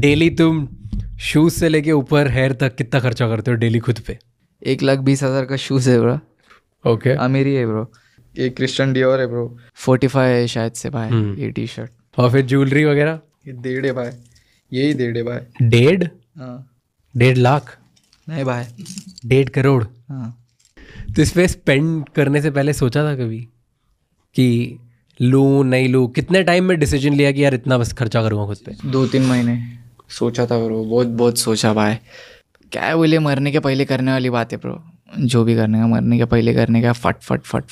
Daily तुम shoes से लेके ऊपर हेयर तक कितना खर्चा करते हो डेली खुद पे एक लाख बीस हजार का शूज है ब्रो ओके अमीरी है ब्रो ये क्रिस्टन डियोर है ब्रो फोर्टी फाइव है शायद से भाई हम्म। ये टी शर्ट और फिर ज्वेलरी वगैरह ये डेढ़ है भाई यही डेढ़ है भाई डेढ़ हाँ डेढ़ लाख नहीं भाई डेढ़ करोड़ हाँ तो इस पर स्पेंड करने से पहले सोचा था कभी कि लूँ नहीं लूँ कितने टाइम में डिसीजन लिया कि यार इतना बस खर्चा करूँगा खुद पे दो तीन महीने सोचा था ब्रो बहुत बहुत सोचा भाई क्या है बोले मरने के पहले करने वाली बात है ब्रो जो भी करने का मरने के पहले करने का फट फट फट